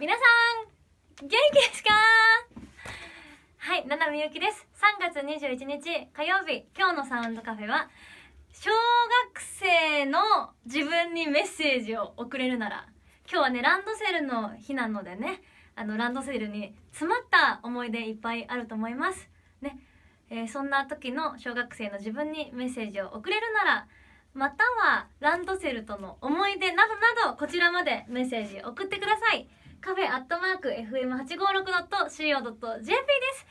皆さん元気ですかはい七海ゆきです3月21日火曜日今日のサウンドカフェは小学生の自分にメッセージを送れるなら今日はねランドセルの日なのでねあのランドセルに詰まった思い出いっぱいあると思いますね、えー、そんな時の小学生の自分にメッセージを送れるならまたはランドセルとの思い出などなどこちらまでメッセージ送ってくださいカフェアットマーク FM856.co.jp です